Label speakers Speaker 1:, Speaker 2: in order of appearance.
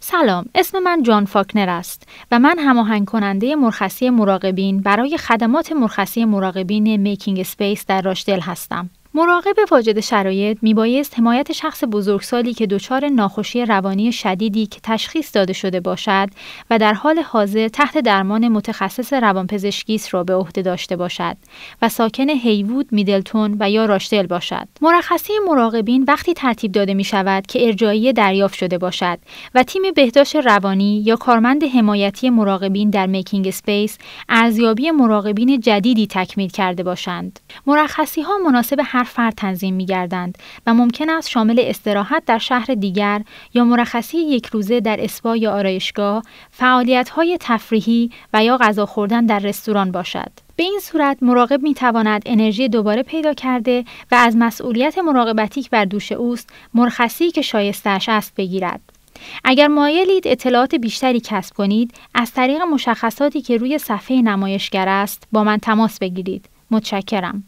Speaker 1: سلام اسم من جان فاکنر است و من هماهنگ کننده مرخصی مراقبین برای خدمات مرخصی مراقبین میکینگ سپیس در راشدل هستم مراقب واجد شرایط میبایست حمایت شخص بزرگسالی که دچار ناخوشی روانی شدیدی که تشخیص داده شده باشد و در حال حاضر تحت درمان متخصص روانپزشکی است را به عهده داشته باشد و ساکن هیوود میدلتون و یا راشدل باشد مرخصی مراقبین وقتی ترتیب داده می شود که ارجایی دریافت شده باشد و تیم بهداشت روانی یا کارمند حمایتی مراقبین در میکینگ اسپیس ارزیابی مراقبین جدیدی تکمیل کرده باشند مرخصی ها مناسب هر فرد تنظیم می گردند و ممکن است شامل استراحت در شهر دیگر یا مرخصی یک روزه در اسپا یا آرایشگاه، فعالیت های تفریحی و یا غذا خوردن در رستوران باشد. به این صورت مراقب می تواند انرژی دوباره پیدا کرده و از مسئولیت مراقبتی که بر دوش اوست مرخصی که شایستش است بگیرد. اگر مایلید اطلاعات بیشتری کسب کنید از طریق مشخصاتی که روی صفحه نمایشگر است با من تماس بگیرید متشکرم.